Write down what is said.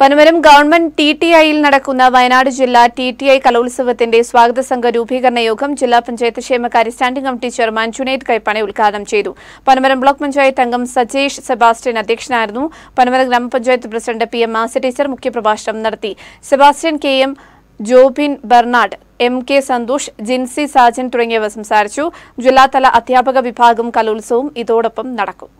Panamaram government T T ഐയിൽ നടക്കുന്ന വയനാട് ജില്ലാ ടി ടി ഐ കലോത്സവത്തിന്റെ സ്വാഗത സംഘ രൂപീകരണ യോഗം ജില്ലാ പഞ്ചായത്ത് ക്ഷേമകാര്യ standing committee chairman Junaid Kaippani ഉദ്ഘാടനം ചെയ്തു പനമരം ബ്ലോക്ക് പഞ്ചായത്ത് അംഗം സജേഷ് സെബാസ്റ്റ്യൻ അധ്യക്ഷനായിരുന്നു പനമരം ഗ്രാമപഞ്ചായത്ത് president P M Asa teacher മുഖ്യപ്രഭാഷണം നടത്തി Sebastian K M Jobin Bernard M K Santhosh Jincy Sajan തുടങ്ങിയവർ സംസാരിച്ചു ജില്ലാതല അധ്യാപക വിഭാഗം കലോത്സവം ഇതോടൊപ്പം നടക്കും